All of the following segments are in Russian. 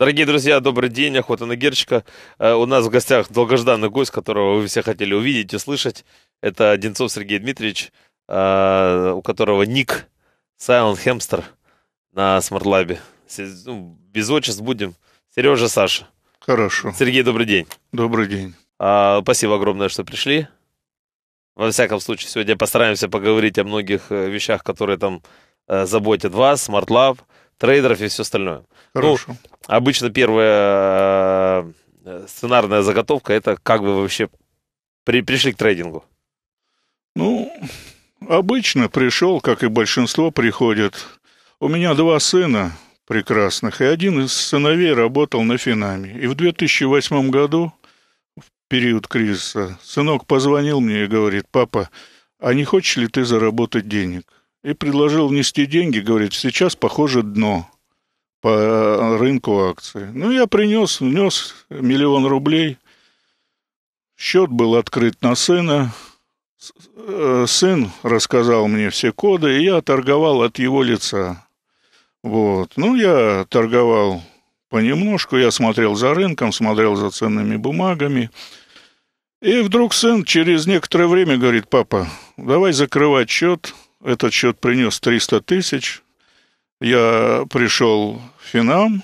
Дорогие друзья, добрый день, охота на Герчика. Э, у нас в гостях долгожданный гость, которого вы все хотели увидеть и слышать. Это Одинцов Сергей Дмитриевич, э, у которого ник Silent Hamster на Смартлабе. Ну, без отчеств будем. Сережа, Саша. Хорошо. Сергей, добрый день. Добрый день. А, спасибо огромное, что пришли. Во всяком случае, сегодня постараемся поговорить о многих э, вещах, которые там заботят вас, Smart Lab трейдеров и все остальное. Ну, Хорошо. Ну, обычно первая э, сценарная заготовка это как бы вообще при, пришли к трейдингу? Ну, обычно пришел, как и большинство приходит. У меня два сына прекрасных, и один из сыновей работал на Финаме. И в 2008 году, в период кризиса, сынок позвонил мне и говорит, папа, а не хочешь ли ты заработать денег? и предложил внести деньги, говорит, сейчас, похоже, дно по рынку акций. Ну, я принес, внес миллион рублей. Счет был открыт на сына. Э, сын рассказал мне все коды, и я торговал от его лица. Вот. Ну, я торговал понемножку, я смотрел за рынком, смотрел за ценными бумагами. И вдруг сын через некоторое время говорит, папа, давай закрывать счет, этот счет принес 300 тысяч. Я пришел в Финам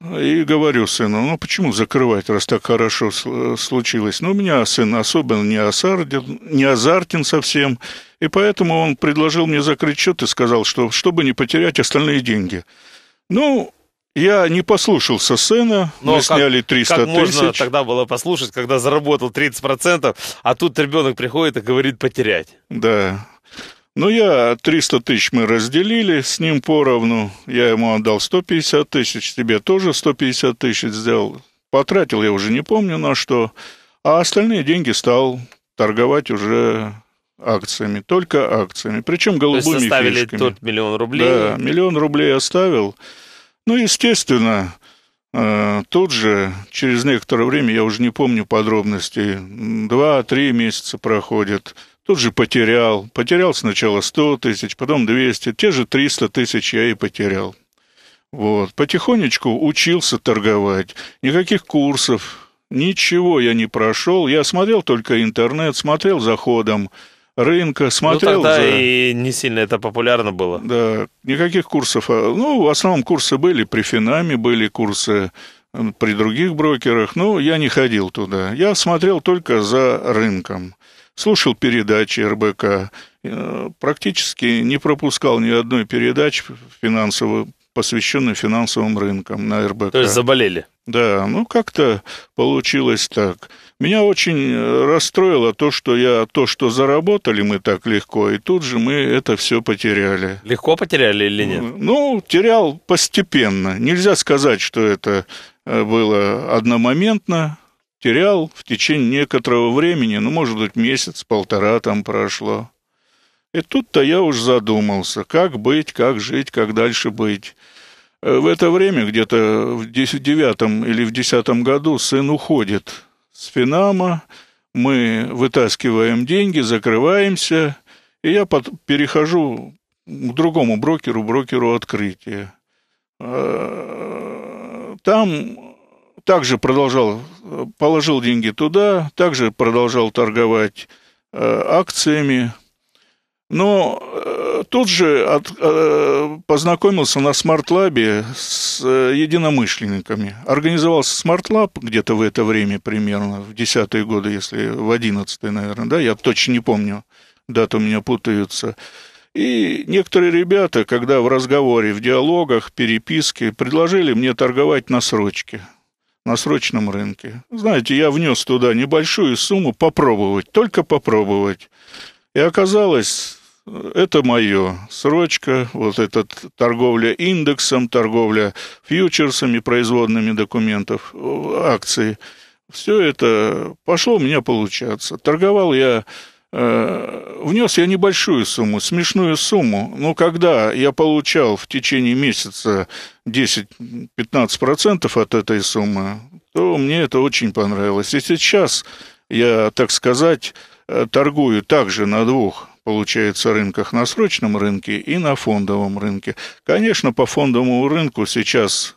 и говорю сыну, ну почему закрывать, раз так хорошо случилось? Ну, у меня сын особенно не азартен, не азартен совсем, и поэтому он предложил мне закрыть счет и сказал, что чтобы не потерять остальные деньги. Ну, я не послушался сына, Но мы как, сняли 300 тысяч. можно тогда было послушать, когда заработал 30%, а тут ребенок приходит и говорит потерять. Да, но ну, я 300 тысяч мы разделили с ним поровну. Я ему отдал 150 тысяч, тебе тоже 150 тысяч сделал. Потратил я уже не помню на что. А остальные деньги стал торговать уже акциями, только акциями. Причем голубыми То есть оставили фишками. тот миллион рублей? Да, миллион рублей оставил. Ну, естественно, э, Тут же, через некоторое время, я уже не помню подробностей, Два-три месяца проходят. Тут же потерял. Потерял сначала 100 тысяч, потом 200. Те же 300 тысяч я и потерял. Вот. Потихонечку учился торговать. Никаких курсов. Ничего я не прошел. Я смотрел только интернет, смотрел за ходом рынка, ну, смотрел. Ну, тогда за... и не сильно это популярно было. Да, никаких курсов. А, ну, в основном курсы были при Финаме, были курсы при других брокерах. Ну, я не ходил туда. Я смотрел только за рынком слушал передачи РБК, э, практически не пропускал ни одной передачи финансовой, посвященной финансовым рынкам на РБК. То есть заболели? Да, ну как-то получилось так. Меня очень э, расстроило то, что я то, что заработали мы так легко, и тут же мы это все потеряли. Легко потеряли или нет? Ну, терял постепенно. Нельзя сказать, что это э, было одномоментно терял в течение некоторого времени, ну, может быть, месяц-полтора там прошло. И тут-то я уж задумался, как быть, как жить, как дальше быть. Э, в это время, где-то в девятом или в десятом году, сын уходит с Финама, мы вытаскиваем деньги, закрываемся, и я под... перехожу к другому брокеру, брокеру открытия. Э, там также продолжал положил деньги туда, также продолжал торговать э, акциями. Но э, тут же от, э, познакомился на смарт-лабе с единомышленниками. Организовался смарт-лаб где-то в это время примерно, в десятые годы, если в одиннадцатые, наверное, да, я точно не помню, даты у меня путаются. И некоторые ребята, когда в разговоре, в диалогах, переписке, предложили мне торговать на срочке – на срочном рынке. Знаете, я внес туда небольшую сумму попробовать, только попробовать. И оказалось, это мое. Срочка, вот эта торговля индексом, торговля фьючерсами, производными документов, э, акции. Все это пошло у меня получаться. Торговал я Э, внес я небольшую сумму, смешную сумму, но когда я получал в течение месяца 10-15% от этой суммы, то мне это очень понравилось. И сейчас я, так сказать, э, торгую также на двух получается, рынках, на срочном рынке и на фондовом рынке. Конечно, по фондовому рынку сейчас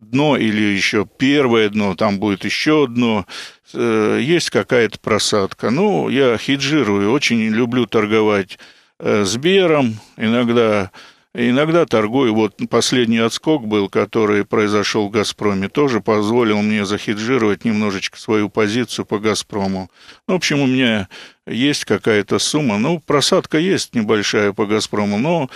дно или еще первое дно, там будет еще дно, э, есть какая-то просадка. Ну, я хеджирую, очень люблю торговать э, Сбером, иногда, иногда торгую. Вот последний отскок был, который произошел в «Газпроме», тоже позволил мне захеджировать немножечко свою позицию по «Газпрому». Ну, в общем, у меня есть какая-то сумма. Ну, просадка есть небольшая по «Газпрому», но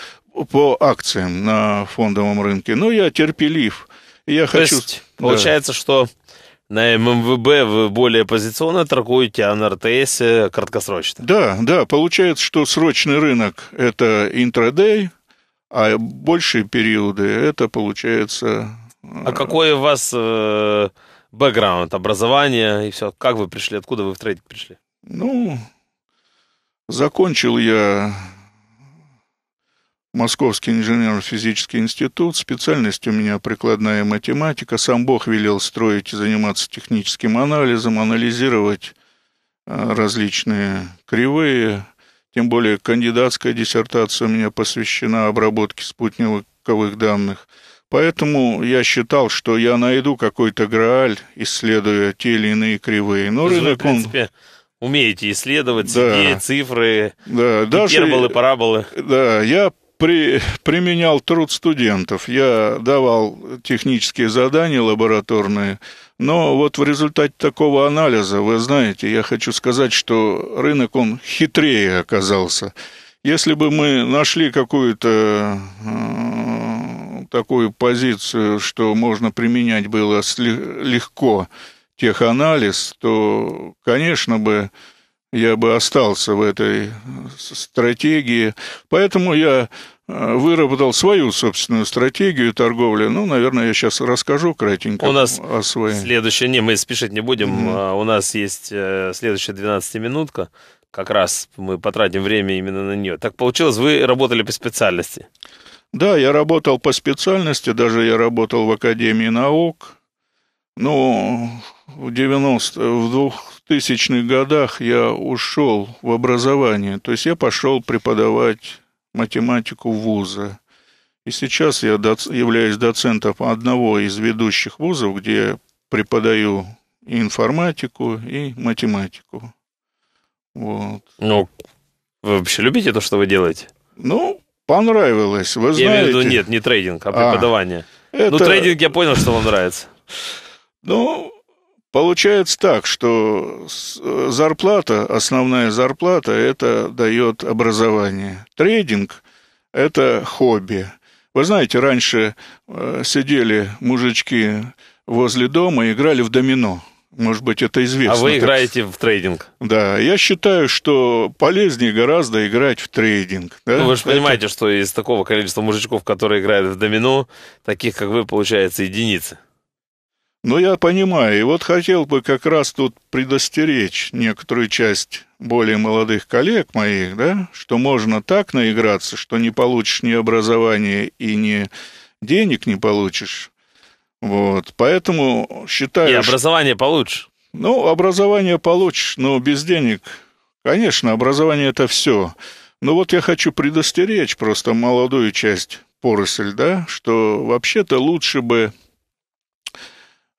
по акциям на фондовом рынке. Но я терпелив – я То хочу... Есть, да. Получается, что на ММВБ вы более позиционно торгуете, а на РТС э, краткосрочно. Да, да, получается, что срочный рынок – это интрадей, а большие периоды – это, получается... Э, а какой у вас э, бэкграунд, образование и все? Как вы пришли, откуда вы в трейдинг пришли? Ну, закончил я Московский инженерно-физический институт, специальность у меня прикладная математика, сам Бог велел строить и заниматься техническим анализом, анализировать а, различные кривые, тем более кандидатская диссертация у меня посвящена обработке спутниковых данных. Поэтому я считал, что я найду какой-то грааль, исследуя те или иные кривые. Но рынок, в принципе, он... умеете исследовать да, идеи, цифры, да, даже, гиперболы, параболы. Да, я при, применял труд студентов. Я давал технические задания лабораторные, но вот в результате такого анализа, вы знаете, я хочу сказать, что рынок, он хитрее оказался. Если бы мы нашли какую-то э, такую позицию, что можно применять было легко теханализ, то, конечно бы, я бы остался в этой стратегии. Поэтому я э, выработал свою собственную стратегию торговли. Ну, наверное, я сейчас расскажу кратенько у нас о своей. Следующее, не, мы спешить не будем. Mm-hmm. У нас есть э, следующая 12-минутка. Как раз мы потратим время именно на нее. Так получилось, вы работали по специальности. Да, я работал по специальности, даже я работал в Академии наук. Ну, в 90 в двух 2000-х годах я ушел в образование, то есть я пошел преподавать математику вуза. И сейчас я доц... являюсь доцентом одного из ведущих вузов, где преподаю и информатику, и математику. Вот. Ну, вы вообще любите то, что вы делаете? Ну, понравилось, вы я знаете. Я имею в виду, нет, не трейдинг, а, а преподавание. А, это... Ну, трейдинг я понял, что вам нравится. Ну, Получается так, что э, зарплата, основная зарплата, это дает образование. Трейдинг – это хобби. Вы знаете, раньше э, сидели мужички возле дома и играли в домино. Может быть, это известно. А вы играете в трейдинг? Да, я считаю, что полезнее гораздо играть в трейдинг. Да? Ну, вы же это... понимаете, что из такого количества мужичков, которые играют в домино, таких, как вы, получается, единицы. Но я понимаю, и вот хотел бы как раз тут предостеречь некоторую часть более молодых коллег моих, да, что можно так наиграться, что не получишь ни образования и ни денег не получишь. Вот, поэтому считаю... И образование получишь. Ну, образование получишь, но без денег. Конечно, образование это все. Но вот я хочу предостеречь просто молодую часть поросль, да, что вообще-то лучше бы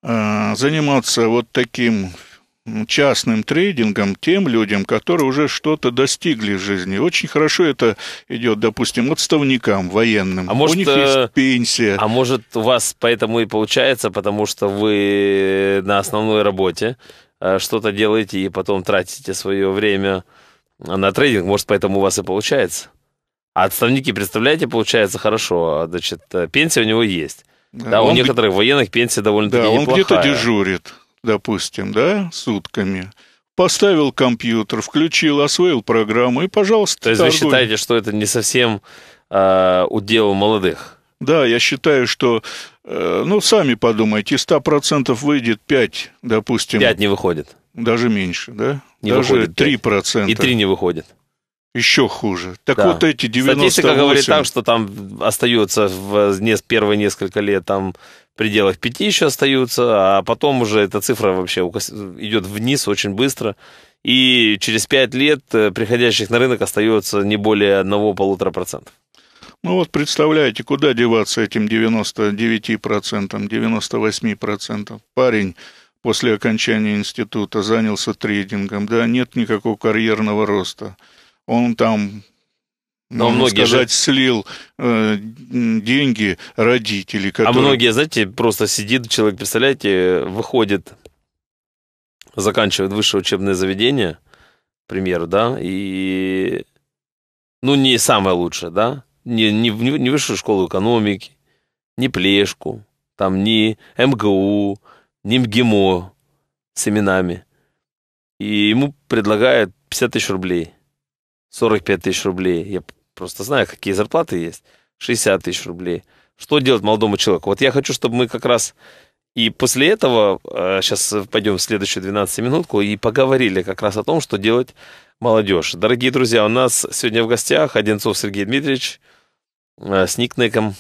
а, заниматься вот таким частным трейдингом тем людям, которые уже что-то достигли в жизни. Очень хорошо это идет, допустим, отставникам военным. А может, у них есть э, пенсия. А может, у вас поэтому и получается, потому что вы на основной работе э, что-то делаете и потом тратите свое время на трейдинг, может, поэтому у вас и получается. А отставники, представляете, получается хорошо, значит, э, пенсия у него есть. Да, он у некоторых военных пенсия довольно-таки Да, неплохая. он где-то дежурит, допустим, да, сутками поставил компьютер, включил, освоил программу и, пожалуйста, То есть торгуй. вы считаете, что это не совсем э, удел молодых? Да, я считаю, что, э, ну, сами подумайте, из 100% выйдет 5, допустим. 5 не выходит. Даже меньше, да? Не даже выходит 3%. 5. И 3 не выходит. Еще хуже. Так да. вот эти 98... Статистика говорит там, что там остаются в первые несколько лет там в пределах 5 еще остаются, а потом уже эта цифра вообще идет вниз очень быстро. И через 5 лет э, приходящих на рынок остается не более 1-1,5%. Ну вот представляете, куда деваться этим 99%, 98%. Парень после окончания института занялся трейдингом, да, нет никакого карьерного роста – он там но можно многие сказать, же... слил э, деньги родителей. А которые... А многие, знаете, просто сидит человек, представляете, выходит, заканчивает высшее учебное заведение, к примеру, да, и, ну, не самое лучшее, да, не, не, не высшую школу экономики, не Плешку, там, не МГУ, не МГИМО с именами. И ему предлагают 50 тысяч рублей – 45 тысяч рублей. Я просто знаю, какие зарплаты есть. 60 тысяч рублей. Что делать молодому человеку? Вот я хочу, чтобы мы как раз и после этого, сейчас э, пойдем в следующую 12-минутку, и поговорили как раз о том, что делать молодежь. Дорогие друзья, у нас сегодня в гостях Одинцов Сергей Дмитриевич э, с никнейком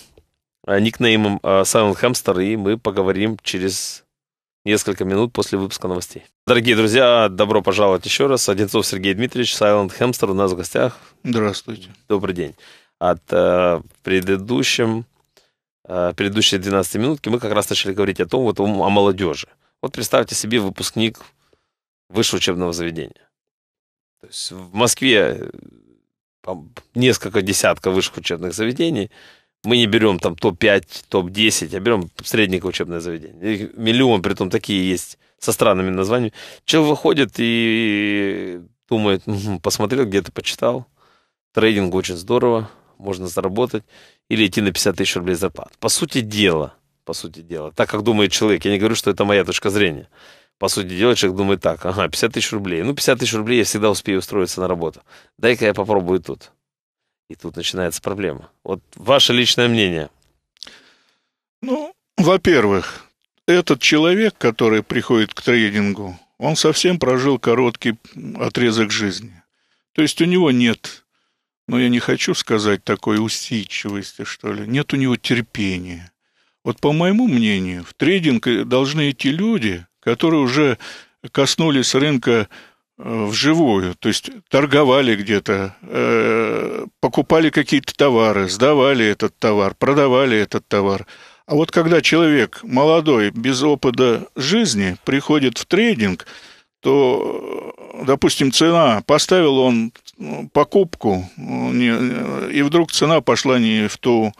э, никнеймом Silent Hamster, и мы поговорим через несколько минут после выпуска новостей. Дорогие друзья, добро пожаловать еще раз. Одинцов Сергей Дмитриевич, Silent Hamster у нас в гостях. Здравствуйте. Добрый день. От э, предыдущем, э, предыдущей 12 минутки мы как раз начали говорить о том, вот, о, молодежи. Вот представьте себе выпускник высшего учебного заведения. То есть в Москве э, несколько десятков высших учебных заведений – мы не берем там топ-5, топ-10, а берем среднее учебное заведение. Их миллион, том такие есть со странными названиями. Человек выходит и думает, посмотрел, где-то почитал, трейдинг очень здорово, можно заработать, или идти на 50 тысяч рублей зарплат. По сути дела, по сути дела, так как думает человек, я не говорю, что это моя точка зрения, по сути дела, человек думает так, ага, 50 тысяч рублей, ну 50 тысяч рублей я всегда успею устроиться на работу, дай-ка я попробую тут. И тут начинается проблема. Вот ваше личное мнение. Ну, во-первых, этот человек, который приходит к трейдингу, он совсем прожил короткий отрезок жизни. То есть у него нет, ну я не хочу сказать такой усидчивости, что ли, нет у него терпения. Вот по моему мнению, в трейдинг должны идти люди, которые уже коснулись рынка Э, вживую, то есть торговали где-то, э, покупали какие-то товары, сдавали этот товар, продавали этот товар. А вот когда человек молодой, без опыта жизни, приходит в трейдинг, то, э, допустим, цена, поставил он ну, покупку, э, и вдруг цена пошла не в ту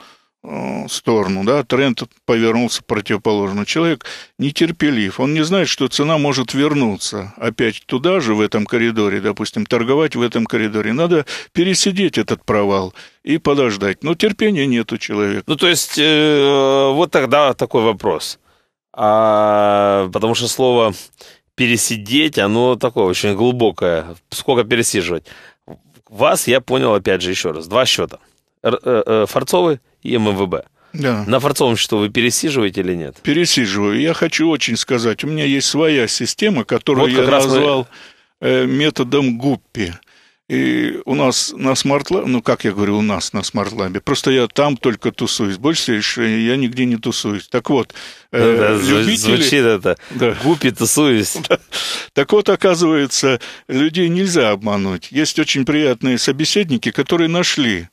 Э, сторону, да, тренд повернулся противоположно. Человек нетерпелив, он не знает, что цена может вернуться опять туда же, в этом коридоре, допустим, торговать в этом коридоре. Надо пересидеть этот провал и подождать. Но терпения нет у человека. Ну, то есть, э, вот тогда такой вопрос. А, потому что слово «пересидеть», оно такое очень глубокое. Сколько пересиживать? Вас я понял, опять же, еще раз, два счета. Э, э, Форцовый – и МВБ. Да. На форцовом счету вы пересиживаете или нет? Пересиживаю. Я хочу очень сказать, у меня есть своя система, которую вот я назвал мы... Э, методом Гуппи. И у нас на смарт-лабе, ну, как я говорю, у нас на смарт-лабе, просто я там только тусуюсь, больше я нигде не тусуюсь. Так вот, э, ну да, любители... Звучит это, да. гупи тусуюсь. Да. Так вот, оказывается, людей нельзя обмануть. Есть очень приятные собеседники, которые нашли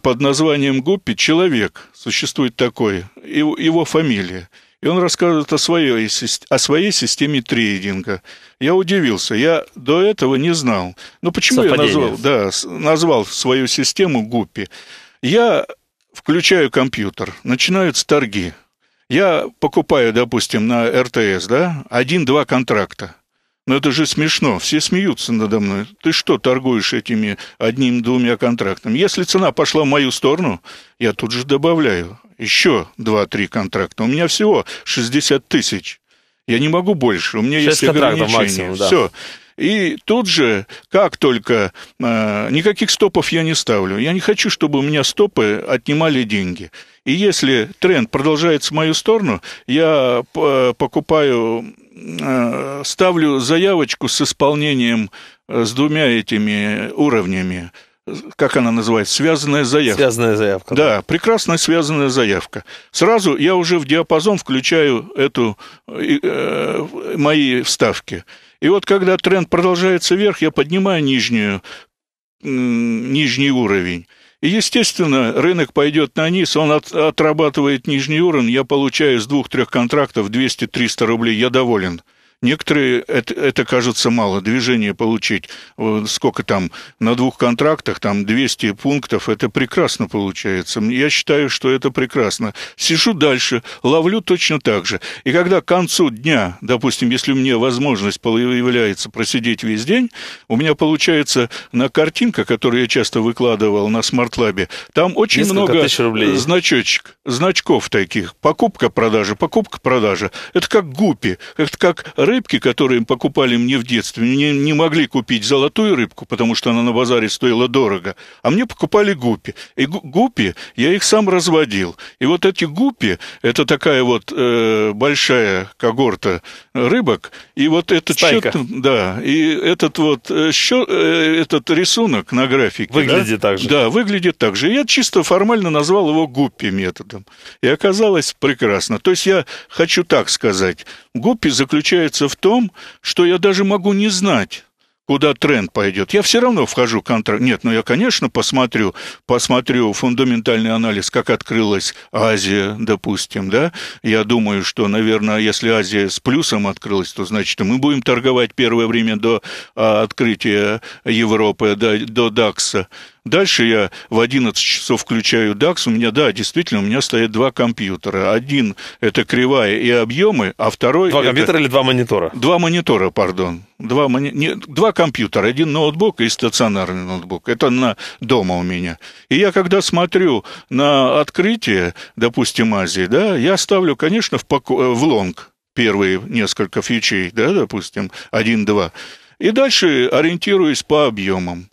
под названием Гуппи «Человек». Существует такой, его, его фамилия. И он рассказывает о своей, о своей системе трейдинга. Я удивился, я до этого не знал. Но ну, почему Совпадение. я назвал, да, назвал свою систему Гуппи? Я включаю компьютер, начинаются торги. Я покупаю, допустим, на РТС, да, один-два контракта. Но ну, это же смешно, все смеются надо мной. Ты что торгуешь этими одним-двумя контрактами? Если цена пошла в мою сторону, я тут же добавляю еще 2-3 контракта. У меня всего 60 тысяч. Я не могу больше, у меня есть ограничения. Максимум, да. Все. И тут же, как только, э, никаких стопов я не ставлю. Я не хочу, чтобы у меня стопы отнимали деньги. И если тренд продолжается в мою сторону, я э, покупаю, э, ставлю заявочку с исполнением э, с двумя этими уровнями как она называется, связанная заявка. Связанная заявка. Да, да, прекрасная связанная заявка. Сразу я уже в диапазон включаю эту э, мои вставки. И вот когда тренд продолжается вверх, я поднимаю нижнюю, нижний уровень. И, естественно, рынок пойдет на низ, он от, отрабатывает нижний уровень, я получаю с двух-трех контрактов 200-300 рублей, я доволен. Некоторые это, это кажется мало. Движение получить, э, сколько там, на двух контрактах, там 200 пунктов, это прекрасно получается. Я считаю, что это прекрасно. Сижу дальше, ловлю точно так же. И когда к концу дня, допустим, если у меня возможность появляется просидеть весь день, у меня получается на картинка, которую я часто выкладывал на смарт-лабе, там очень много значочек, значков таких. Покупка-продажа, покупка-продажа. Это как гупи, это как рыбки, которые им покупали мне в детстве, мне не могли купить золотую рыбку, потому что она на базаре стоила дорого, а мне покупали гуппи. И гуппи я их сам разводил. И вот эти гуппи, это такая вот э, большая когорта рыбок, и вот этот Стайка. счет, да, и этот вот э, счет, э, этот рисунок на графике. Выглядит да? так же. Да, выглядит так же. Я чисто формально назвал его гуппи методом. И оказалось прекрасно. То есть я хочу так сказать. Гуппи заключается заключается в том, что я даже могу не знать, куда тренд пойдет. Я все равно вхожу в контракт. Нет, ну я, конечно, посмотрю, посмотрю фундаментальный анализ, как открылась Азия, допустим, да. Я думаю, что, наверное, если Азия с плюсом открылась, то значит, мы будем торговать первое время до а, открытия Европы, до, до ДАКСа. Дальше я в 11 часов включаю DAX. У меня, да, действительно, у меня стоят два компьютера. Один – это кривая и объемы, а второй – Два это... компьютера или два монитора? Два монитора, пардон. Два, мони... Нет, два компьютера. Один ноутбук и стационарный ноутбук. Это на дома у меня. И я, когда смотрю на открытие, допустим, Азии, да, я ставлю, конечно, в, поко... Э, в лонг первые несколько фьючей, да, допустим, один, два. И дальше ориентируюсь по объемам.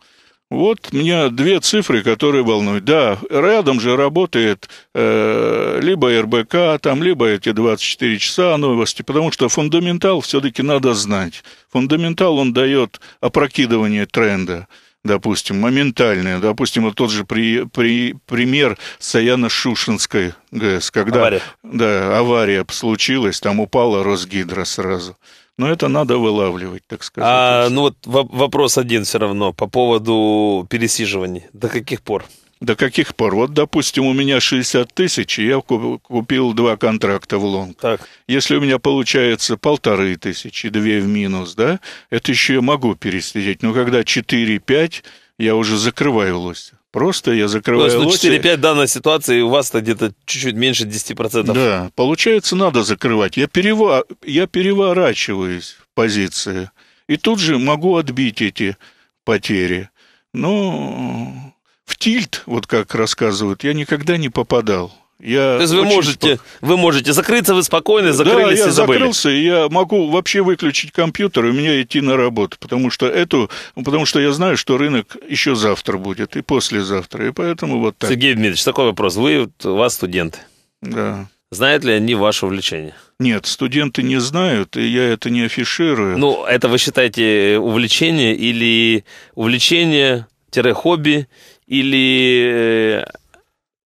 Вот мне две цифры, которые волнуют. Да, рядом же работает э, либо РБК, там, либо эти 24 часа новости, потому что фундаментал все-таки надо знать. Фундаментал он дает опрокидывание тренда допустим, моментальное. Допустим, вот тот же при, при, пример Саяно-Шушинской ГЭС, когда авария. Да, авария случилась, там упала Росгидро сразу. Но это надо вылавливать, так сказать. А, ну вот вопрос один все равно по поводу пересиживаний. До каких пор? До каких пор? Вот, допустим, у меня 60 тысяч, и я купил два контракта в лонг. Так. Если у меня получается полторы тысячи, две в минус, да, это еще я могу пересидеть. Но когда 4-5, я уже закрываю лося. Просто я ну, закрываю То есть, 4-5 ну, данной ситуации, у вас-то где-то чуть-чуть меньше 10%. Да, получается, надо закрывать. Я, перева... я переворачиваюсь в позиции. И тут же могу отбить эти потери. Но ну, в тильт, вот как рассказывают, я никогда не попадал. Я То есть вы можете, спок... вы можете закрыться, вы спокойно закрылись да, я и забыли. закрылся, и я могу вообще выключить компьютер и у меня идти на работу, потому что эту, ну, потому что я знаю, что рынок еще завтра будет и послезавтра, и поэтому вот так. Сергей Дмитриевич, такой вопрос. Вы, у вас студенты. Да. Знают ли они ваше увлечение? Нет, студенты не знают, и я это не афиширую. Ну, это вы считаете э, увлечение или увлечение-хобби, или э,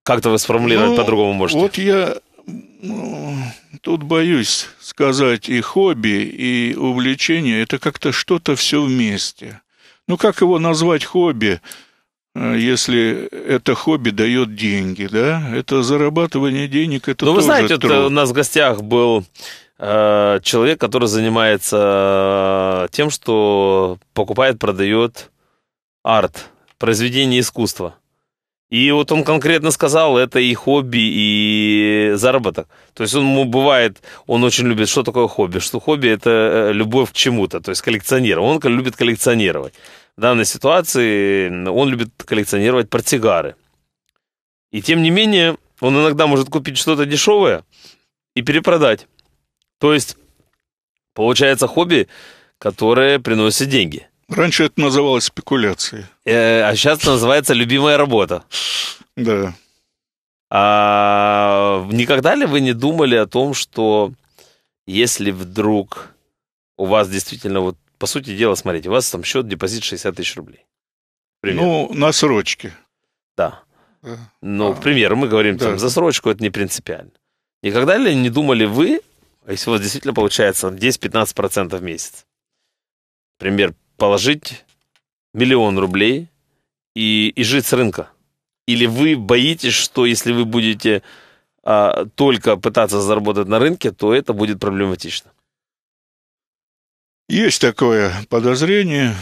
как-то вы сформулировать ну, по-другому можете? Вот я ну, тут боюсь сказать и хобби, и увлечение. Это как-то что-то все вместе. Ну, как его назвать хобби, э, если это хобби дает деньги, да? Это зарабатывание денег, это Ну, вы знаете, э, труд. Это у нас в гостях был э, человек, который занимается э, тем, что покупает, продает арт, произведение искусства. И вот он конкретно сказал, это и хобби, и заработок. То есть он ему бывает, он очень любит, что такое хобби? Что хобби – это э, любовь к чему-то, то есть коллекционирование. Он любит коллекционировать. В данной ситуации он любит коллекционировать портсигары. И тем не менее, он иногда может купить что-то дешевое и перепродать. То есть, получается хобби, которое приносит деньги – Раньше это называлось спекуляцией. Э, а сейчас это называется любимая работа. Да. А никогда ли вы не думали о том, что если вдруг у вас действительно, вот по сути дела, смотрите, у вас там счет депозит 60 тысяч рублей. Примерно. Ну, на срочке. Да. да. Ну, а, к примеру, мы говорим да. там за срочку, это не принципиально. Никогда ли не думали вы, если у вас действительно получается 10-15% в месяц, например, положить миллион рублей и, и жить с рынка? Или вы боитесь, что если вы будете а, только пытаться заработать на рынке, то это будет проблематично? Есть такое подозрение,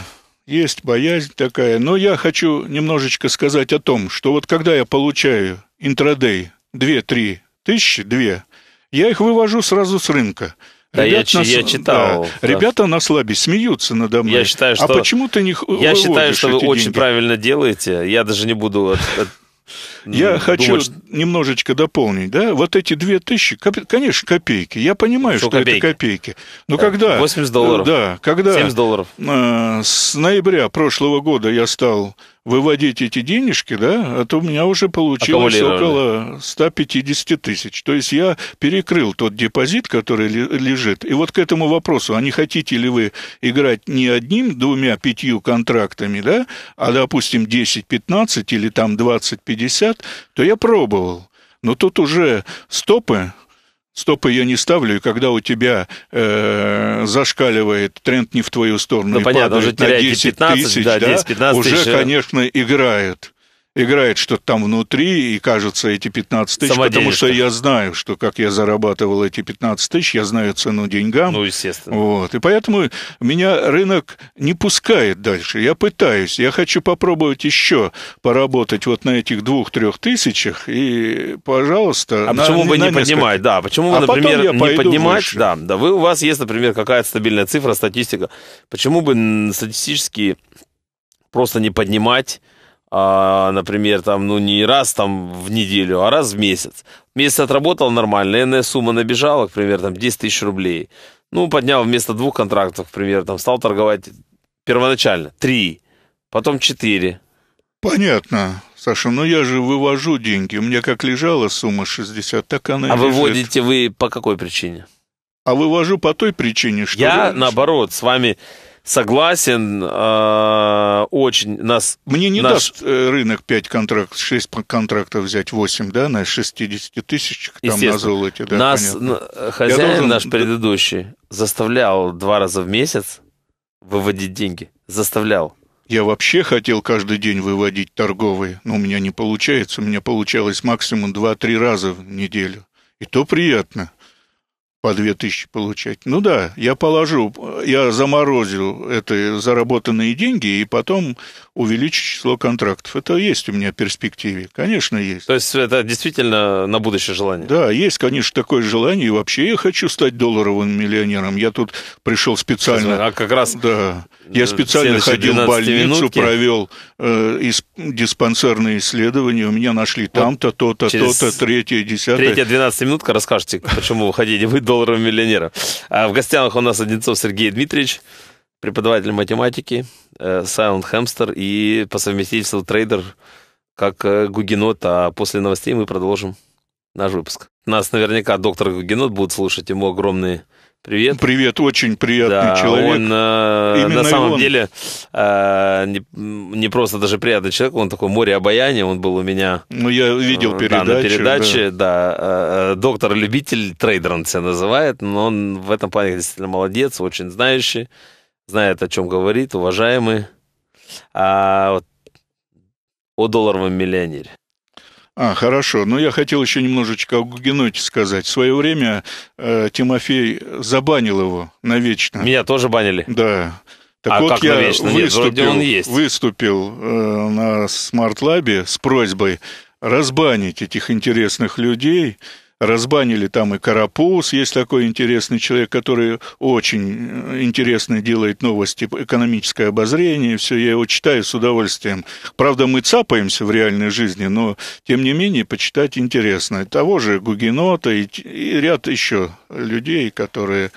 есть боязнь такая. Но я хочу немножечко сказать о том, что вот когда я получаю интрадей 2-3 тысячи, 2, я их вывожу сразу с рынка – да, я, нас, я читал. Да, ребята на слабе смеются надо мной. Я считаю, а что... А почему ты не Я считаю, что вы очень правильно делаете. Я даже не буду от, я думать... хочу немножечко дополнить, да, вот эти две тысячи, конечно, копейки. Я понимаю, что, что копейки? это копейки. Но э, э, да. когда... 80 долларов. Да, когда... 70 долларов. С ноября прошлого года я стал выводить эти денежки, да, а то у меня уже получилось около 150 тысяч. То есть я перекрыл тот депозит, который лежит. И вот к этому вопросу, а не хотите ли вы играть не одним, двумя, пятью контрактами, да, а, допустим, 10-15 или там 20-50, то я пробовал. Но тут уже стопы Стоп я не ставлю, и когда у тебя э, зашкаливает тренд не в твою сторону, ну, и понятно, уже на 10 15, тысяч, да, 10, да, уже, э. конечно, играет играет что-то там внутри, и кажется эти 15 тысяч, потому что я знаю, что как я зарабатывал эти 15 тысяч, я знаю цену деньгам. Ну, естественно. Вот. И поэтому меня рынок не пускает дальше. Я пытаюсь, я хочу попробовать еще поработать вот на этих двух-трех тысячах, и, пожалуйста, А на, почему бы не несколько... поднимать, да, почему а вы, например, не поднимать, выше. да, да, вы, у вас есть, например, какая-то стабильная цифра, статистика, почему бы статистически просто не поднимать а, например, там, ну, не раз там в неделю, а раз в месяц. Месяц отработал нормально, иная сумма набежала, к примеру, там, 10 тысяч рублей. Ну, поднял вместо двух контрактов, к примеру, там, стал торговать первоначально три, потом четыре. Понятно, Саша, но я же вывожу деньги. У меня как лежала сумма 60, так она и А выводите вы по какой причине? А вывожу по той причине, что... Я, я... наоборот, с вами согласен, э, очень нас... Мне не наш... даст э, рынок 5 контрактов, 6 контрактов взять, 8, да, на 60 тысяч, там на золоте, да, Нас, понятно. хозяин должен... наш предыдущий заставлял два раза в месяц выводить деньги. Заставлял. Я вообще хотел каждый день выводить торговые, но у меня не получается. У меня получалось максимум 2-3 раза в неделю. И то приятно по 2000 получать. Ну да, я положу, я заморозил это заработанные деньги, и потом увеличить число контрактов. Это есть у меня в перспективе, конечно, есть. То есть это действительно на будущее желание? Да, есть, конечно, такое желание. И вообще я хочу стать долларовым миллионером. Я тут пришел специально. А как раз... Да. Я специально ходил в больницу, минутки. провел э, диспансерные исследования. У меня нашли там-то, то-то, то-то, третье, десятое. Третья, двенадцатая минутка. Расскажите, почему вы ходили вы долларовым миллионером. А в гостях у нас Одинцов Сергей Дмитриевич преподаватель математики, Сайлент э, Хэмстер и по совместительству трейдер как э, Гугенот, а после новостей мы продолжим наш выпуск. Нас наверняка доктор Гугенот будет слушать, ему огромный Привет. Привет, очень приятный да, человек. Он, э, на самом он. деле э, не, не просто даже приятный человек, он такой море обаяния, он был у меня. Ну я видел передачи. Да, на передаче, да. да э, доктор любитель трейдер он себя называет, но он в этом плане действительно молодец, очень знающий знает, о чем говорит, уважаемый. А вот о долларовом миллионере. А, хорошо. Ну, я хотел еще немножечко о Гугеноте сказать. В свое время э, Тимофей забанил его навечно. Меня тоже банили? Да. Так а вот как я навечно? выступил, Нет, он есть. выступил э, на смарт-лабе с просьбой разбанить этих интересных людей – Разбанили там и Карапуз, есть такой интересный человек, который очень э, интересно делает новости, экономическое обозрение, все, я его читаю с удовольствием. Правда, мы цапаемся в реальной жизни, но, тем не менее, почитать интересно. Того же Гугенота и, и ряд еще людей, которые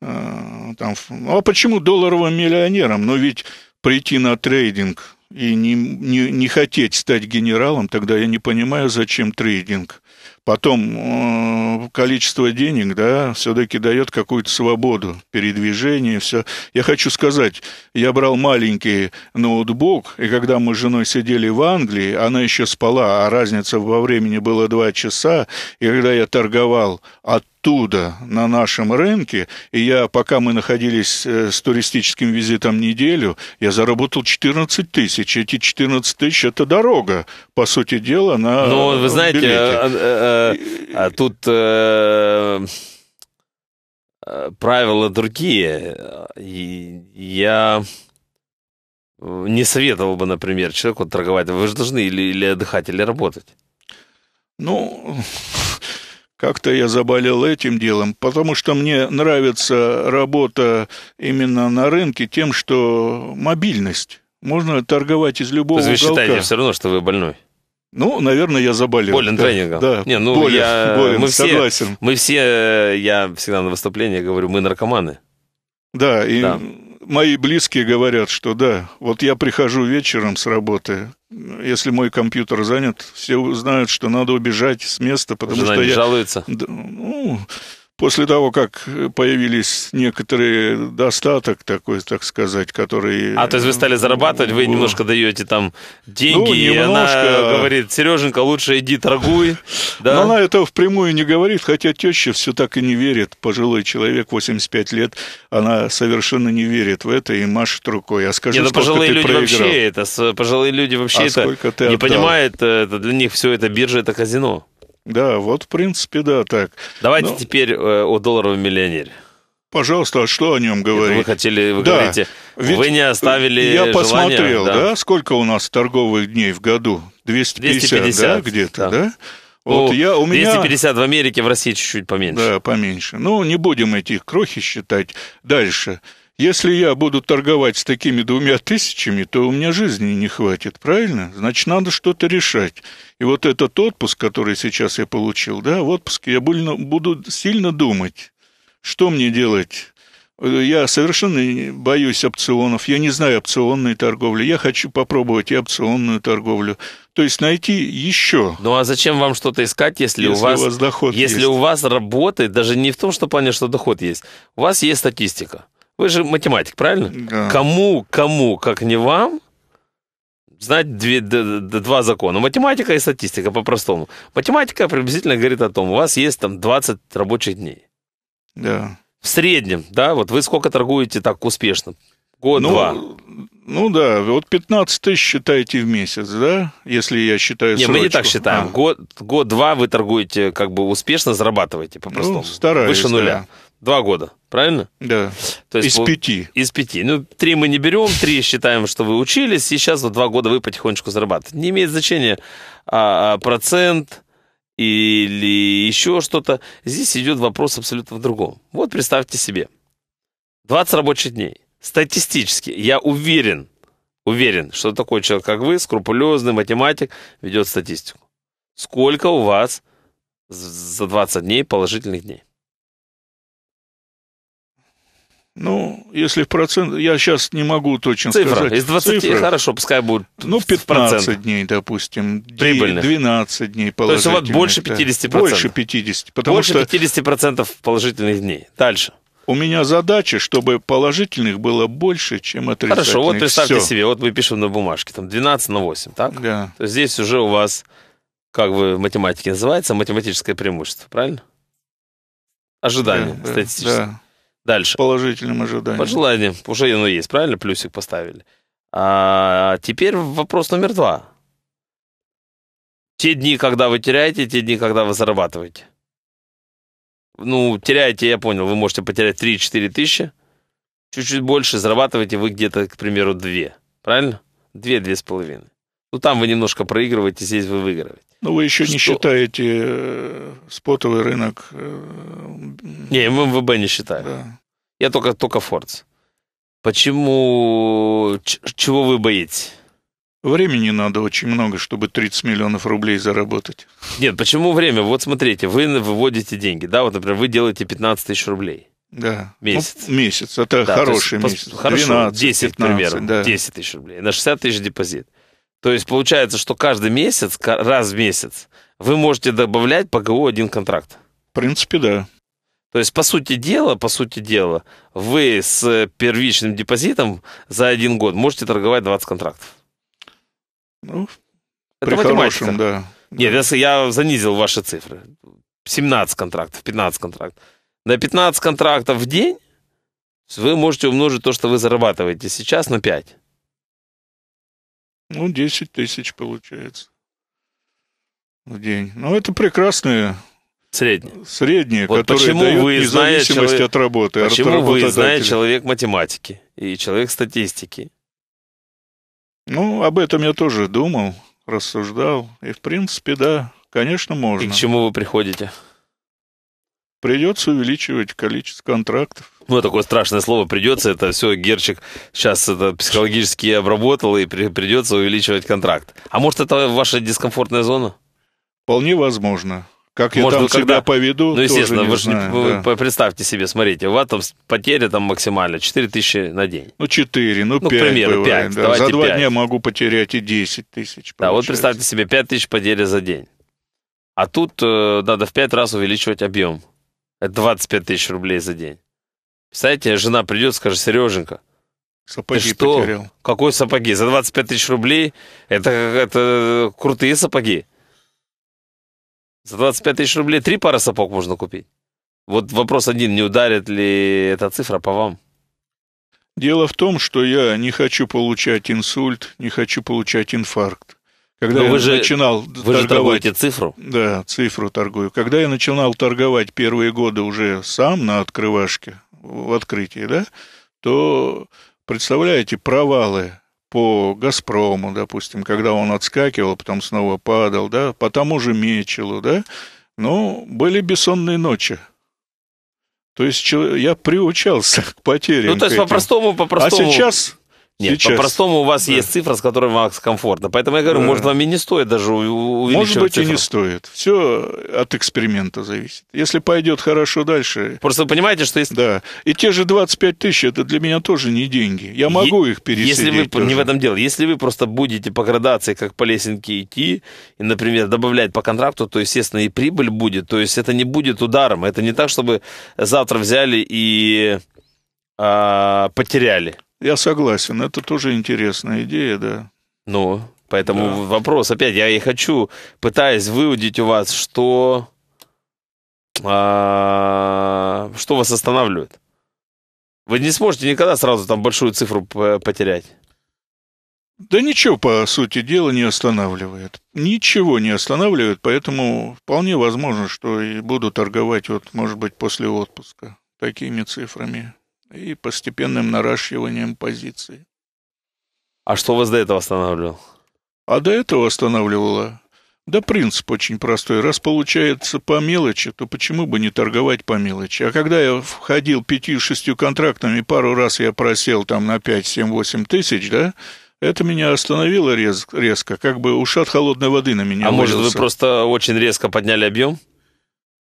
э, там... «Ну, а почему долларовым миллионером? Но ну, ведь прийти на трейдинг и не, не, не хотеть стать генералом, тогда я не понимаю, зачем трейдинг. Потом э, количество денег, да, все-таки дает какую-то свободу передвижения, все. Я хочу сказать, я брал маленький ноутбук, и когда мы с женой сидели в Англии, она еще спала, а разница во времени была два часа, и когда я торговал от оттуда на нашем рынке, и я, пока мы находились э, с туристическим визитом неделю, я заработал 14 тысяч. Эти 14 тысяч – это дорога, по сути дела, на Но ну, вы знаете, а, э, э, а, тут правила другие. я не советовал бы, например, человеку торговать. Вы же должны или, или отдыхать, или работать. Ну, как-то я заболел этим делом, потому что мне нравится работа именно на рынке тем, что мобильность. Можно торговать из любого уголка. Вы считаете все равно, что вы больной? Ну, наверное, я заболел. Болен да, тренингом. Да, Не, ну, болен, я, болен, мы все, Мы все, э, я всегда на выступлении говорю, мы наркоманы. Да, и да мои близкие говорят, что да, вот я прихожу вечером с работы, если мой компьютер занят, все знают, что надо убежать с места, потому Жена что не я... жалуется? Да, ну, после того, как появились некоторые достаток такой, так сказать, который, А, то есть вы стали э, зарабатывать, вы немножко даете там деньги, ну, немножко... и она говорит, Сереженька, лучше иди торгуй. Да? Но она этого впрямую не говорит, хотя теща все так и не верит. Пожилой человек, 85 лет, она совершенно не верит в это и машет рукой. А скажу, Нет, ну, пожилые люди проиграл. вообще это, пожилые люди вообще а это не понимают, э, это для них все это биржа, это казино. Да, вот в принципе, да, так. Давайте Но... Ну. теперь э, о долларовом миллионере. Пожалуйста, а что о нем говорить? Вы хотели, вы да, говорите, вы не оставили Я желания, посмотрел, да? да, сколько у нас торговых дней в году? 250, 250 да, где-то, да? да? Вот ну, я, у меня... 250 в Америке, в России чуть-чуть поменьше. Да, поменьше. Ну, не будем этих крохи считать. Дальше. Если я буду торговать с такими двумя тысячами, то у меня жизни не хватит, правильно? Значит, надо что-то решать. И вот этот отпуск, который сейчас я получил, да, в отпуске я буду сильно думать, что мне делать. Э, я совершенно боюсь опционов, я не знаю опционной торговли, я хочу попробовать и опционную торговлю. То есть найти еще. Ну а зачем вам что-то искать, если, если у вас, у вас доход если есть? у вас работает, даже не в том, что понять, что доход есть, у вас есть статистика. Вы же математик, правильно? Да. Кому, кому, как не вам, знать две, два закона. Математика и статистика по-простому. Математика приблизительно говорит о том, у вас есть там 20 рабочих дней. Да. В среднем, да, вот вы сколько торгуете так успешно? Год, ну, два. Ну да, вот 15 тысяч считаете в месяц, да, если я считаю Нет, срочку. мы не так считаем. А. Год, год-два вы торгуете как бы успешно, зарабатываете ну, по-простому. Ну, стараюсь, Выше нуля. Да. Два года, правильно? Да. То есть, из пяти. Из пяти. Ну, три мы не берем, три считаем, что вы учились, и сейчас вот два года вы потихонечку зарабатываете. Не имеет значения а, а процент или еще что-то. Здесь идет вопрос абсолютно в другом. Вот представьте себе, 20 рабочих дней. Статистически, я уверен, уверен, что такой человек, как вы, скрупулезный математик, ведет статистику. Сколько у вас за 20 дней положительных дней? Ну, если в процент, я сейчас не могу точно Цифра. сказать. Из 20, Цифра. хорошо, пускай будет Ну, 15 дней, допустим. Прибыльных. 12 дней положительных. То есть вот больше 50%. Да. Больше 50%. Потому больше 50% что... положительных дней. Дальше. У меня задача, чтобы положительных было больше, чем отрицательных. Хорошо, вот представьте Все. себе, вот мы пишем на бумажке, там 12 на 8, так? Да. То есть здесь уже у вас, как вы в математике называется, математическое преимущество, правильно? Ожидание да, статистическое. Да. Дальше. Положительным ожиданием. Пожелание. Уже оно ну, есть, правильно? Плюсик поставили. А, теперь вопрос номер два. Те дни, когда вы теряете, те дни, когда вы зарабатываете. Ну, теряете, я понял, вы можете потерять 3-4 тысячи. Чуть-чуть больше зарабатываете вы где-то, к примеру, 2. Правильно? 2 половиной. Ну, там вы немножко проигрываете, здесь вы выигрываете. Ну, вы еще Что? не считаете э, спотовый рынок. Э, не, МВБ не считаем. Да. Я только, только Фордс. Почему... Ч чего вы боитесь? Времени надо очень много, чтобы 30 миллионов рублей заработать. Нет, почему время? Вот смотрите, вы выводите деньги, да, вот, например, вы делаете 15 тысяч рублей. Да. Месяц. Ну, месяц, это да, хороший есть, месяц. Хорошо, 12, 10, 15, примерно, да. 10 тысяч рублей, на 60 тысяч депозит. То есть получается, что каждый месяц, раз в месяц, вы можете добавлять по ГО один контракт. В принципе, да. То есть, по сути дела, по сути дела, вы с первичным депозитом за один год можете торговать 20 контрактов. Ну, это при математика. хорошем, да. Нет, я, я занизил ваши цифры. 17 контрактов, 15 контрактов. На 15 контрактов в день вы можете умножить то, что вы зарабатываете сейчас, на 5. Ну, 10 тысяч получается в день. Ну, это прекрасные Средний. Средний, вот который почему дает вы, независимость человек, от работы. Почему от вы, зная человек математики и человек статистики? Ну, об этом я тоже думал, рассуждал. И, в принципе, да, конечно, можно. И к чему вы приходите? Придется увеличивать количество контрактов. Ну, такое страшное слово придется. Это все Герчик сейчас это психологически обработал, и при, придется увеличивать контракт. А может, это ваша дискомфортная зона? Вполне возможно. Как Может, я там себя поведу, Ну, естественно, не вы же не... да. представьте себе, смотрите, у вас там потери там максимально 4 тысячи на день. Ну, 4, ну, ну 5 к примеру, бывает, 5, да. За 2 5. дня могу потерять и 10 тысяч. Да, вот представьте себе 5 тысяч потери за день. А тут э, надо в 5 раз увеличивать объем. Это 25 тысяч рублей за день. Представляете, жена придет, скажет, Сереженька, Сапоги ты что? потерял. Какой сапоги? За 25 тысяч рублей это, это крутые сапоги. За 25 тысяч рублей три пары сапог можно купить. Вот вопрос один, не ударит ли эта цифра по вам? Дело в том, что я не хочу получать инсульт, не хочу получать инфаркт. Когда Но я вы же, начинал вы торговать, же торгуете цифру? Да, цифру торгую. Когда я начинал торговать первые годы уже сам на открывашке, в открытии, да, то, представляете, провалы по «Газпрому», допустим, когда он отскакивал, а потом снова падал, да, по тому же Мечелу, да, ну, были бессонные ночи. То есть я приучался к потере. Ну, то есть по-простому, по-простому. А сейчас, нет, Сейчас. по-простому у вас да. есть цифра, с которой вам комфортно. Поэтому я говорю, да. может, вам и не стоит даже увеличивать Может быть, цифру. и не стоит. Все от эксперимента зависит. Если пойдет хорошо дальше... Просто вы понимаете, что если... Да. И те же 25 тысяч, это для меня тоже не деньги. Я могу е- их пересидеть. Если вы... Тоже. Не в этом дело. Если вы просто будете по градации, как по лесенке идти, и, например, добавлять по контракту, то, естественно, и прибыль будет. То есть это не будет ударом. Это не так, чтобы завтра взяли и а, потеряли. Я согласен, это тоже интересная идея, да. Ну, поэтому да. вопрос опять, я и хочу, пытаясь выудить у вас, что, а, что вас останавливает. Вы не сможете никогда сразу там большую цифру потерять. Да ничего, по сути дела, не останавливает. Ничего не останавливает, поэтому вполне возможно, что и буду торговать, вот, может быть, после отпуска такими цифрами и постепенным наращиванием позиции. А что вас до этого останавливало? А до этого останавливало. Да принцип очень простой. Раз получается по мелочи, то почему бы не торговать по мелочи? А когда я входил пятью-шестью контрактами, пару раз я просел там на 5-7-8 тысяч, да, это меня остановило рез, резко, как бы ушат холодной воды на меня. А вылился. может, вы просто очень резко подняли объем?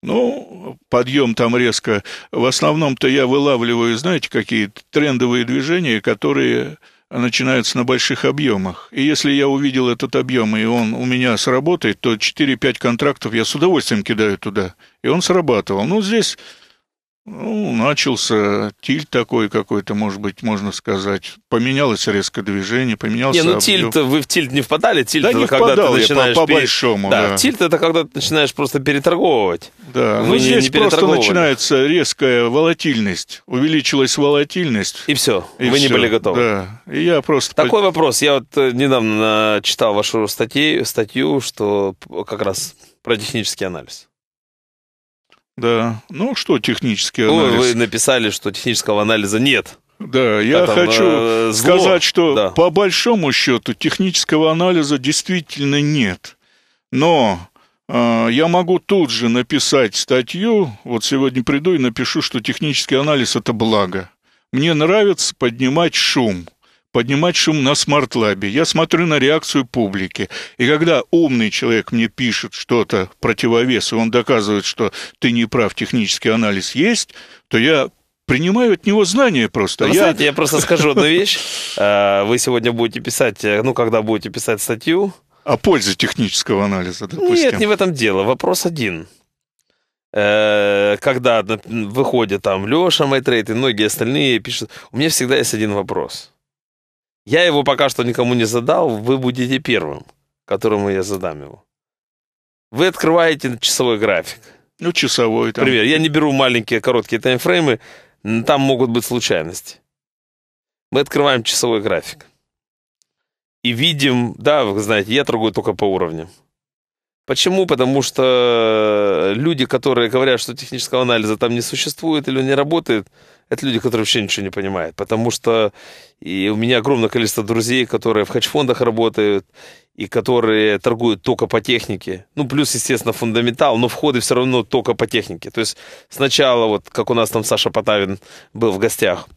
Ну, подъем там резко. В основном-то я вылавливаю, знаете, какие трендовые движения, которые начинаются на больших объемах. И если я увидел этот объем, и он у меня сработает, то 4-5 контрактов я с удовольствием кидаю туда. И он срабатывал. Ну, здесь ну, начался тиль такой какой-то, может быть, можно сказать. Поменялось резко движение, поменялся Не, ну тильт, вы в тильт не впадали? Тильт да это не когда впадал, ты начинаешь... по, по пере... большому, да. да. Тильт это когда ты начинаешь просто переторговывать. Да, вы ну здесь не просто начинается резкая волатильность. Увеличилась волатильность. И все, и вы все. не были готовы. Да, и я просто... Такой вопрос. Я вот э, недавно э, читал вашу статью, статью что как раз про технический анализ. Да. Ну что, технический анализ? Ой, вы написали, что технического анализа нет. Да, я Это, а хочу э, зло. сказать, что да. по большому счету технического анализа действительно нет. Но э, я могу тут же написать статью. Вот сегодня приду и напишу, что технический анализ это благо. Мне нравится поднимать шум поднимать шум на смарт-лабе. Я смотрю на реакцию публики. И когда умный человек мне пишет что-то противовес, и он доказывает, что ты не прав, технический анализ есть, то я принимаю от него знания просто. Вы я... знаете, я просто скажу одну вещь. Э, вы сегодня будете писать, э, ну, когда будете писать статью... О пользе технического анализа, допустим. Нет, не в этом дело. Вопрос один э, когда выходит там Леша Майтрейд и многие остальные пишут, у меня всегда есть один вопрос. Я его пока что никому не задал, вы будете первым, которому я задам его. Вы открываете часовой график. Ну, часовой там. Например, я не беру маленькие короткие таймфреймы, там могут быть случайности. Мы открываем часовой график. И видим, да, вы знаете, я трогаю только по уровням. Почему? Потому что люди, которые говорят, что технического анализа там не существует или не работает, это люди, которые вообще ничего не понимают, потому что и у меня огромное количество друзей, которые в хедж-фондах работают, и которые торгуют только по технике. Ну, плюс, естественно, фундаментал, но входы все равно только по технике. То есть сначала, вот как у нас там Саша Потавин был в гостях,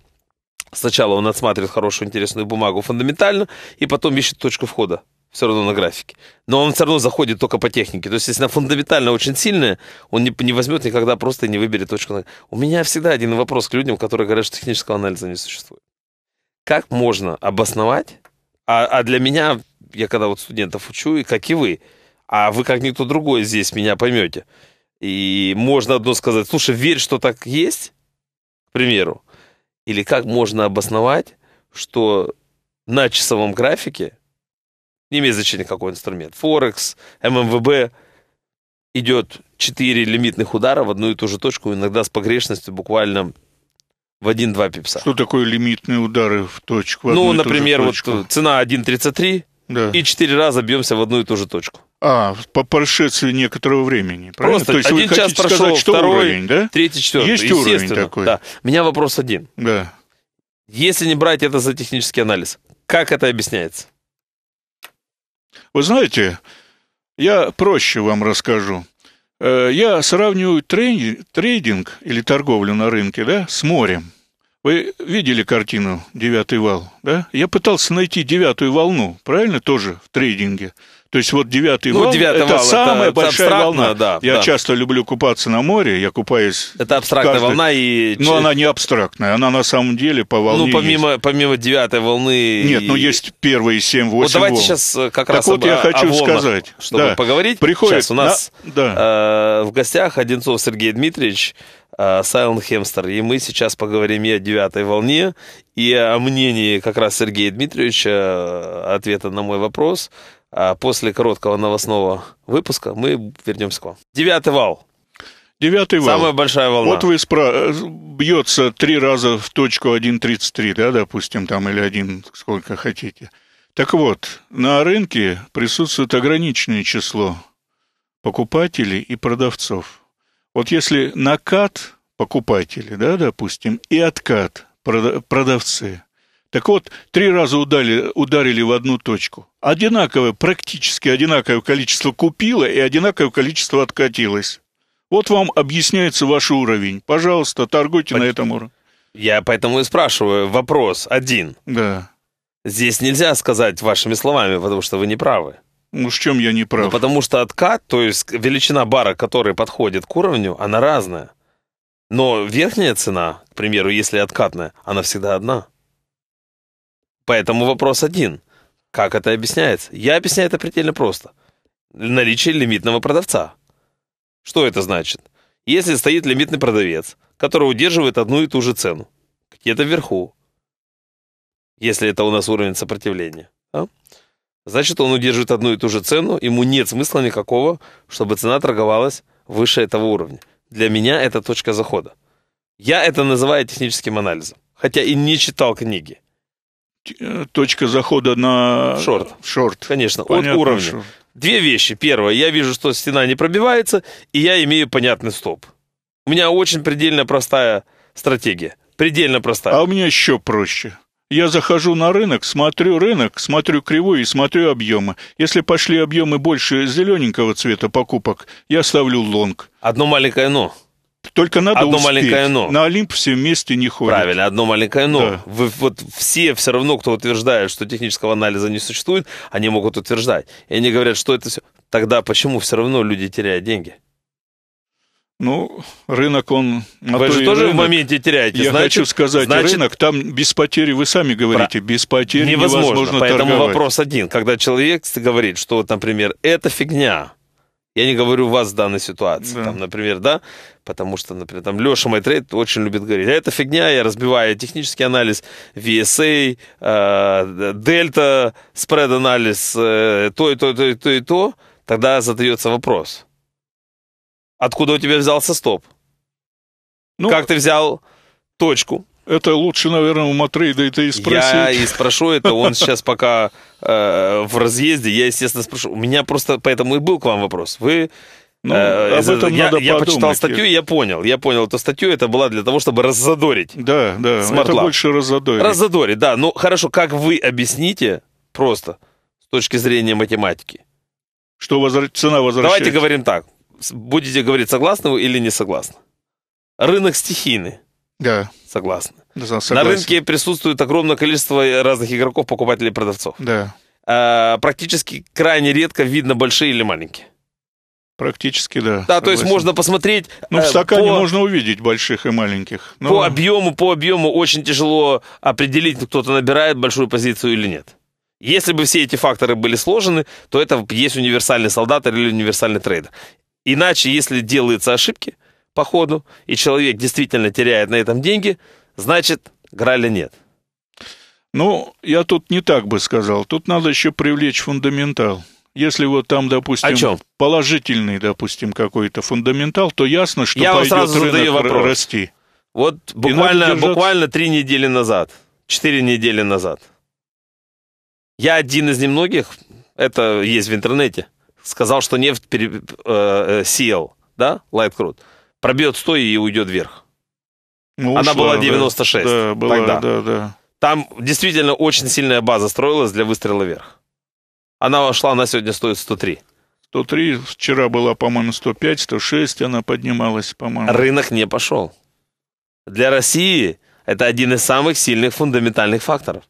сначала он отсматривает хорошую, интересную бумагу фундаментально, и потом ищет точку входа все равно на графике. Но он все равно заходит только по технике. То есть, если она фундаментально очень сильная, он не, не возьмет никогда просто не выберет точку. У меня всегда один вопрос к людям, которые говорят, что технического анализа не существует. Как можно обосновать? А, а для меня, я когда вот студентов учу, и как и вы, а вы как никто другой здесь меня поймете. И можно одно сказать, слушай, верь, что так есть, к примеру. Или как можно обосновать, что на часовом графике не имеет значения какой инструмент, Форекс, ММВБ, идет 4 лимитных удара в одну и ту же точку, иногда с погрешностью буквально в 1-2 пипса. Что такое лимитные удары в точку? В ну, например, вот точку? цена 1.33 да. и 4 раза бьемся в одну и ту же точку. А, по прошествии некоторого времени. Правильно? Просто То есть один час прошел, сказать, что второй, уровень, да? третий, четвертый. Есть уровень такой? Да. У меня вопрос один. Да. Если не брать это за технический анализ, как это объясняется? Вы знаете, я проще вам расскажу. Э, я сравниваю трейдинг или торговлю на рынке да, с морем. Вы видели картину «Девятый вал», да? Я пытался найти девятую волну, правильно, тоже в трейдинге. То есть вот девятый ну, волн – это волна, самая это большая волна. Да, я да. часто люблю купаться на море, я купаюсь… Это абстрактная каждый... волна и… Но ну, она не абстрактная, она на самом деле по ну, волне Ну, помимо, есть. помимо девятой волны… Нет, ну, и... ну есть первые семь-восемь волн. Вот давайте волн. сейчас э, как так раз вот об, я хочу волнах, сказать, чтобы да. поговорить. Приходит сейчас у нас на... да. э, в гостях Одинцов Сергей Дмитриевич, э, Silent Hamster. И мы сейчас поговорим и о девятой волне, и о мнении как раз Сергея Дмитриевича, э, ответа на мой вопрос – а после короткого новостного выпуска мы вернемся к вам. Девятый вал. Девятый вал. Самая большая волна. Вот вы спра... бьется три раза в точку 1.33, да, допустим, там, или один, сколько хотите. Так вот, на рынке присутствует ограниченное число покупателей и продавцов. Вот если накат покупатели, да, допустим, и откат продавцы, так вот, три раза ударили, ударили в одну точку. Одинаковое, практически одинаковое количество купило и одинаковое количество откатилось. Вот вам объясняется ваш уровень. Пожалуйста, торгуйте Почти. на этом уровне. Я поэтому и спрашиваю. Вопрос один. Да. Здесь нельзя сказать вашими словами, потому что вы не правы. Ну, с чем я не прав? Ну, потому что откат, то есть величина бара, который подходит к уровню, она разная. Но верхняя цена, к примеру, если откатная, она всегда одна. Поэтому вопрос один. Как это объясняется? Я объясняю это предельно просто. Наличие лимитного продавца. Что это значит? Если стоит лимитный продавец, который удерживает одну и ту же цену, где-то вверху, если это у нас уровень сопротивления, да? значит, он удерживает одну и ту же цену, ему нет смысла никакого, чтобы цена торговалась выше этого уровня. Для меня это точка захода. Я это называю техническим анализом, хотя и не читал книги. Э, точка захода на шорт. шорт. Конечно, Понятно, от уровня. Шорт. Две вещи. Первое, я вижу, что стена не пробивается, и я имею понятный стоп. У меня очень предельно простая стратегия. Предельно простая. А у меня еще проще. Я захожу на рынок, смотрю рынок, смотрю кривую и смотрю объемы. Если пошли объемы больше зелененького цвета покупок, я ставлю лонг. Одно маленькое «но». Только надо одно успеть. маленькое но. На Олимп все вместе не ходят. Правильно, одно маленькое но. Да. Вы, вот все все равно, кто утверждает, что технического анализа не существует, они могут утверждать. И они говорят, что это все. Тогда почему все равно люди теряют деньги? Ну, рынок он... А вы же тоже рынок, в моменте теряете. Я значит, хочу сказать, значит, рынок там без потери, вы сами говорите, про... без потери невозможно, невозможно Поэтому торговать. вопрос один. Когда человек говорит, что, например, это фигня, я не говорю вас в данной ситуации, да. там, например, да, потому что, например, там Леша Майтрейд очень любит говорить, а это фигня, я разбиваю технический анализ, VSA, э, дельта, спред-анализ, э, то и то, и то, и то, и то, тогда задается вопрос, откуда у тебя взялся стоп? Ну, как ты взял точку, это лучше, наверное, у Матрейда это и спросить. Я и спрошу это, он сейчас пока э, в разъезде, я, естественно, спрошу. У меня просто поэтому и был к вам вопрос. Вы ну, э, об этом я, надо я подумать. почитал статью, и я понял. Я понял эту статью, это была для того, чтобы раззадорить. Да, да, Smart это Lab. больше раззадорить. Раззадорить, да. Ну, хорошо, как вы объясните просто с точки зрения математики? Что возра... цена возвращается? Давайте говорим так. Будете говорить, согласны вы или не согласны. Рынок стихийный. Да. Согласны. Да, согласен. На рынке присутствует огромное количество разных игроков, покупателей, продавцов. Да. А, практически крайне редко видно большие или маленькие. Практически, да. Да, согласен. то есть можно посмотреть. Ну, в э, стакане по, можно увидеть больших и маленьких. Но... По объему, по объему очень тяжело определить, кто-то набирает большую позицию или нет. Если бы все эти факторы были сложены, то это есть универсальный солдат или универсальный трейдер. Иначе, если делаются ошибки, по ходу, и человек действительно теряет на этом деньги, значит, Граля нет. Ну, я тут не так бы сказал. Тут надо еще привлечь фундаментал. Если вот там, допустим, положительный, допустим, какой-то фундаментал, то ясно, что я пойдет сразу рынок вопрос. расти. Вот буквально, буквально три недели назад, четыре недели назад, я один из немногих, это есть в интернете, сказал, что нефть пере, э, э сел, да, Лайткрут пробьет 100 и уйдет вверх. Ну, Она ушла, была 96 да, была, тогда. Да, да. Там действительно очень сильная база строилась для выстрела вверх. Она вошла, она сегодня стоит 103. 103, вчера была, по-моему, 105, 106 она поднималась, по-моему. Рынок не пошел. Для России это один из самых сильных фундаментальных факторов.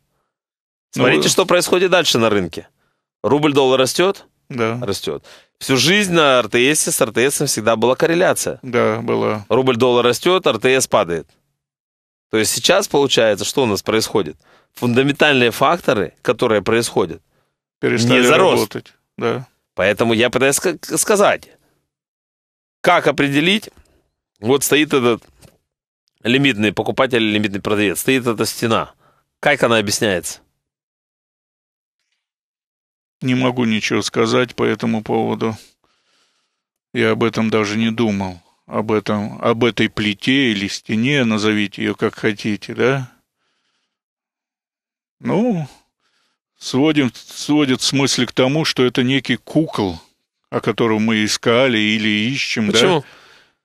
Ну, Смотрите, ну, что происходит дальше на рынке. Рубль-доллар растет, да. растет. Всю жизнь на РТС с РТС всегда была корреляция. Да, была. Рубль-доллар растет, РТС падает. То есть сейчас получается, что у нас происходит? Фундаментальные факторы, которые происходят, Перестали не зарос. работать. Да. Поэтому я пытаюсь сказать, как определить, вот стоит этот лимитный покупатель, лимитный продавец, стоит эта стена. Как она объясняется? Не могу ничего сказать по этому поводу. Я об этом даже не думал. Об этом, об этой плите или стене, назовите ее как хотите, да? Ну, сводим, сводит смысл к тому, что это некий кукол, о котором мы искали или ищем, Почему? да?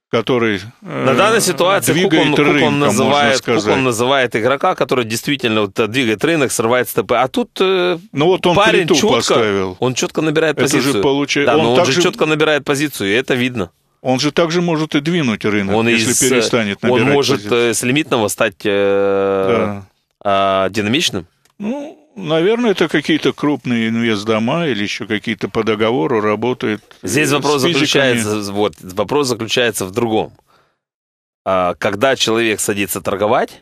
который на э, данной ситуации двигает Кук он, рынком, Кук он называет, Кук называет игрока, который действительно вот э, двигает рынок, срывает стопы. А тут э, ну вот он парень четко, поставил. он четко набирает это позицию. Же получ... Да, он, но он же четко набирает позицию, и это видно. Он же также может и двинуть рынок, он если из... перестанет набирать Он может позицию. с лимитного стать э... да. э... динамичным. Ну, Наверное, это какие-то крупные инвест дома или еще какие-то по договору работают. Э, Здесь вопрос заключается, вот, вопрос заключается в другом. А, когда человек садится торговать,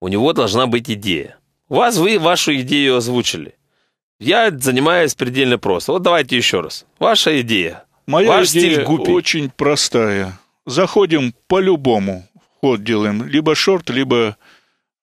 у него должна быть идея. У вас вы вашу идею озвучили. Я занимаюсь предельно просто. Вот давайте еще раз. Ваша идея. Моя ваш идея стиль гупи. очень простая. Заходим по-любому. Вход делаем. Либо шорт, либо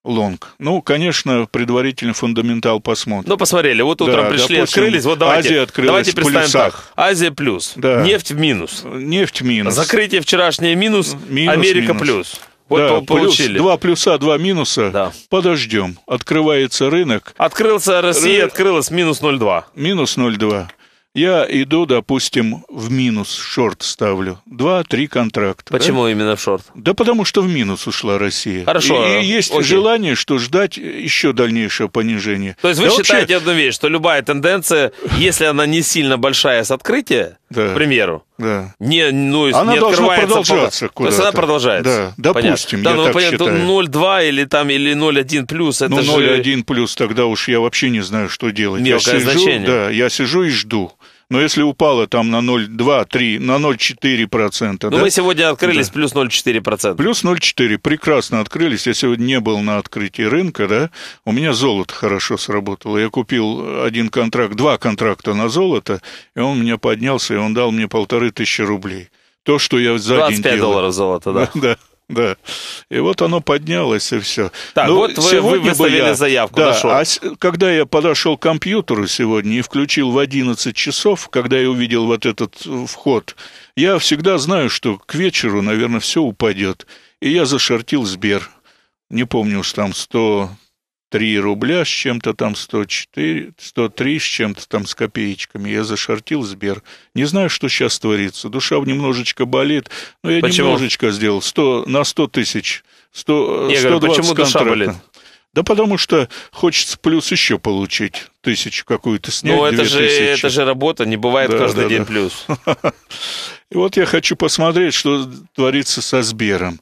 Лонг. Ну, конечно, предварительно фундаментал посмотрим. Ну, посмотрели, вот утром да, пришли, допустим, открылись, вот давайте, Азия открылась давайте представим так. Азия плюс, да. нефть минус. Нефть минус. Закрытие вчерашнее минус, минус Америка минус. плюс. Вот да, получили. Плюс, два плюса, два минуса. Да. Подождем. Открывается рынок. Открылся Россия, Ры... открылась минус 0,2. Минус 0,2. Я иду, допустим, в минус шорт ставлю. Два-три контракта. Почему да? именно в шорт? Да потому что в минус ушла Россия. Хорошо. И, и есть окей. желание, что ждать еще дальнейшее понижение. То есть вы да считаете вообще... одну вещь, что любая тенденция, если она не сильно большая с открытия, да. к примеру. Да. Не, ну, она не должна продолжаться пока. куда -то. То есть она продолжается. Да, допустим, понятно. да, я ну, так понятно, 0,2 или, там, или 0,1 плюс, это ну, 0,1 же... плюс, тогда уж я вообще не знаю, что делать. Мелкое я сижу, значение. Да, я сижу и жду. Но если упало там на 0,2, 3, на 0,4%. Ну, да? мы сегодня открылись да. плюс 0,4%. Плюс 0,4. Прекрасно открылись. Я сегодня не был на открытии рынка, да. У меня золото хорошо сработало. Я купил один контракт, два контракта на золото, и он меня поднялся, и он дал мне полторы тысячи рублей. То, что я за 25 день делал. долларов золота, да. Да, да. И вот оно поднялось, и все. Так, ну, вот вы, сегодня вы выставили я, заявку, да, нашел. А с, когда я подошел к компьютеру сегодня и включил в 11 часов, когда я увидел вот этот э, вход, я всегда знаю, что к вечеру, наверное, все упадет. И я зашортил Сбер. Не помню уж там 100 3 рубля с чем-то там 104, 103 с чем-то там с копеечками. Я зашортил Сбер. Не знаю, что сейчас творится. Душа немножечко болит, но я почему? немножечко сделал. 100, на 100 тысяч. 100, я 120 говорю, почему контракта. душа болит? Да потому что хочется плюс еще получить тысячу какую-то снять. Ну, это же, это же работа, не бывает да, каждый да, день да. плюс. И вот я хочу посмотреть, что творится со Сбером.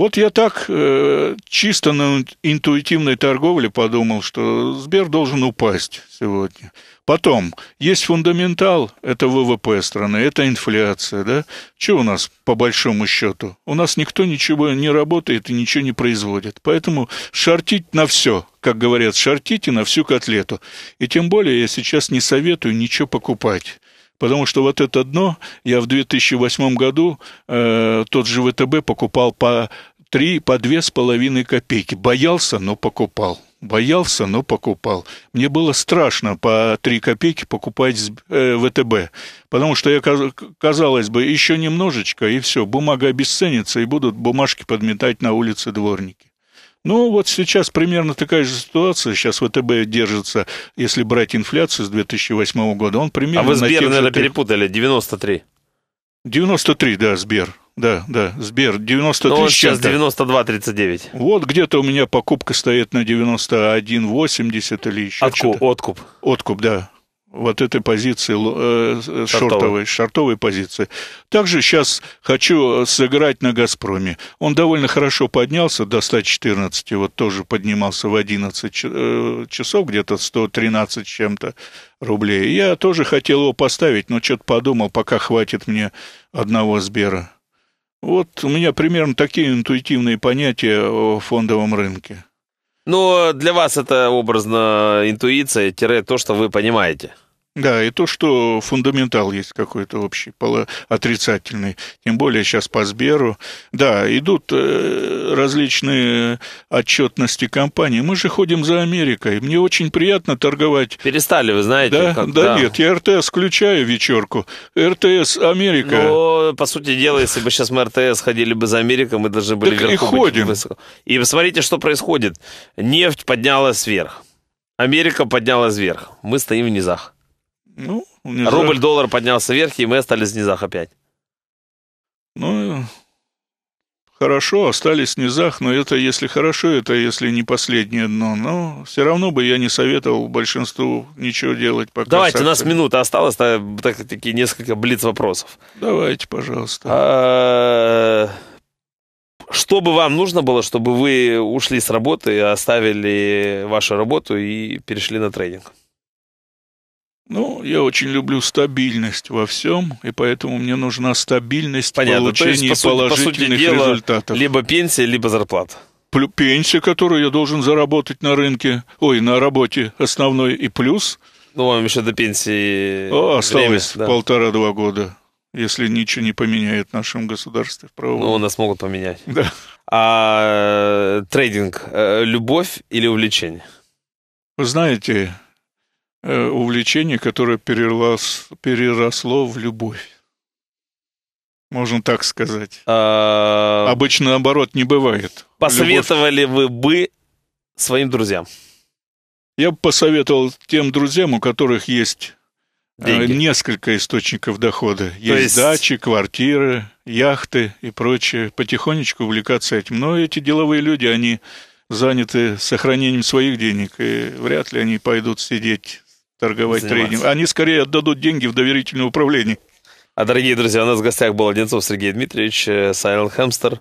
Вот я так э, чисто на интуитивной торговле подумал, что Сбер должен упасть сегодня. Потом, есть фундаментал, это ВВП страны, это инфляция, да? Что у нас по большому счету? У нас никто ничего не работает и ничего не производит. Поэтому шортить на все, как говорят, шортите на всю котлету. И тем более я сейчас не советую ничего покупать. Потому что вот это дно я в 2008 году э, тот же ВТБ покупал по три по две с половиной копейки. Боялся, но покупал. Боялся, но покупал. Мне было страшно по 3 копейки покупать э, ВТБ, потому что, я, казалось бы, еще немножечко, и все, бумага обесценится, и будут бумажки подметать на улице дворники. Ну, вот сейчас примерно такая же ситуация. Сейчас ВТБ держится, если брать инфляцию с 2008 года, он примерно... А вы Сбер, наверное, же... перепутали, 93. 93, да, Сбер. Да, да, Сбер, 93 Но он сейчас 92,39. Вот где-то у меня покупка стоит на 91,80 или еще Отку, что-то. Откуп. Откуп, да. Вот этой позиции, э, э шортовой, шортовой, позиции. Также сейчас хочу э, сыграть на «Газпроме». Он довольно хорошо поднялся до 114, вот тоже поднимался в 11 э, часов, где-то 113 чем-то рублей. Я тоже хотел его поставить, но что-то подумал, пока хватит мне одного Сбера. Вот у меня примерно такие интуитивные понятия о фондовом рынке. Но для вас это образно интуиция-то, что вы понимаете. Да, и то, что фундаментал есть какой-то общий, отрицательный. Тем более сейчас по Сберу. Да, идут э, различные отчетности компаний. Мы же ходим за Америкой. Мне очень приятно торговать. Перестали, вы знаете. Да, как, да, да. нет, я РТС включаю вечерку. РТС Америка. Но, по сути дела, если бы сейчас мы РТС ходили бы за Америкой, мы должны были так вверху. И ходим. Высоко. И посмотрите, что происходит. Нефть поднялась вверх. Америка поднялась вверх. Мы стоим в низах. Ну, унижение. Рубль-доллар поднялся вверх, и мы остались в низах опять. Ну, хорошо, остались в низах, но это если хорошо, это если не последнее дно. Но все равно бы я не советовал большинству ничего делать пока. Давайте, у нас минута осталась, так, таки несколько блиц-вопросов. Давайте, пожалуйста. А... Что бы вам нужно было, чтобы вы ушли с работы, оставили вашу работу и перешли на тренинг? Ну, я очень люблю стабильность во всем, и поэтому мне нужна стабильность Понятно. получения То есть, по положительных по сути дела, результатов. Либо пенсия, либо зарплата. Пенсия, которую я должен заработать на рынке, ой, на работе основной, и плюс. Ну, вам еще до пенсии О, осталось да. полтора-два года, если ничего не поменяет в нашем государстве в правовом. Ну, нас могут поменять. Да. А э, трейдинг, э, любовь или увлечение? Вы знаете, Э, увлечение, которое перерос, переросло в любовь. Можно так сказать. А... Обычно наоборот не бывает. Посоветовали Любовь... вы бы своим друзьям? Я бы посоветовал тем друзьям, у которых есть э, Деньги. несколько источников дохода. Есть, есть дачи, квартиры, яхты и прочее. Потихонечку увлекаться этим. Но эти деловые люди, они заняты сохранением своих денег, и вряд ли они пойдут сидеть торговать заниматься. Они скорее отдадут деньги в доверительное управление. А, дорогие друзья, у нас в гостях был Одинцов Сергей Дмитриевич, Сайл э, Хэмстер.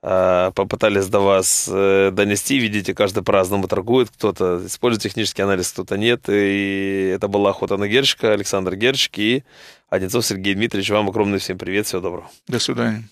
Попытались до вас э, донести, видите, каждый по-разному торгует, кто-то использует технический анализ, кто-то нет. И это была охота на Герчика, Александр Герчик и Одинцов Сергей Дмитриевич. Вам огромный всем привет, всего доброго. До свидания.